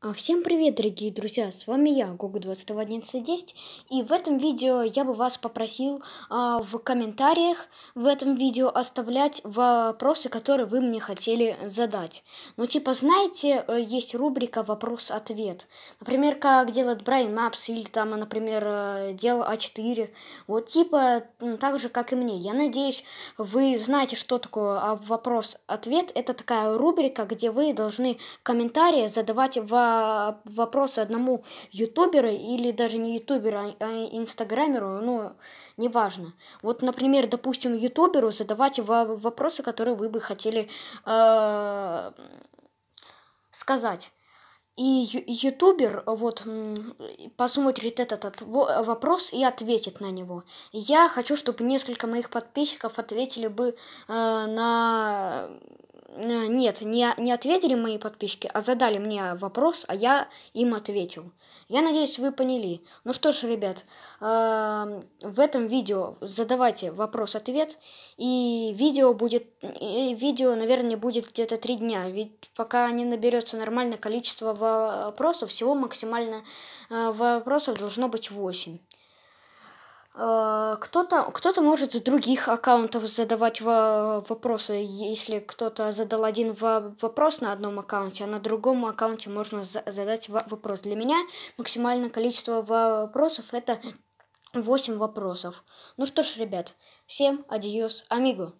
А, всем привет, дорогие друзья! С вами я, Гога 211110 и в этом видео я бы вас попросил а, в комментариях в этом видео оставлять вопросы, которые вы мне хотели задать. Ну, типа, знаете, э, есть рубрика «Вопрос-ответ». Например, как делает Брайан Мапс или там, например, э, дело А4. Вот, типа, так же, как и мне. Я надеюсь, вы знаете, что такое а, вопрос-ответ. Это такая рубрика, где вы должны комментарии задавать в а, вопросы одному ютуберу или даже не ютуберу, а, а инстаграмеру, ну, неважно. Вот, например, допустим, ютуберу задавайте вопросы, которые вы бы хотели э, сказать. И ютубер вот посмотрит этот, этот вопрос и ответит на него. Я хочу, чтобы несколько моих подписчиков ответили бы э, на нет, не, не ответили мои подписчики, а задали мне вопрос, а я им ответил. Я надеюсь, вы поняли. Ну что ж, ребят, э, в этом видео задавайте вопрос-ответ, и видео будет, и видео, наверное, будет где-то три дня, ведь пока не наберется нормальное количество вопросов, всего максимально э, вопросов должно быть восемь. Э, кто-то кто-то может с других аккаунтов задавать вопросы. Если кто-то задал один вопрос на одном аккаунте, а на другом аккаунте можно задать вопрос. Для меня максимальное количество вопросов это 8 вопросов. Ну что ж, ребят, всем адьос, амиго!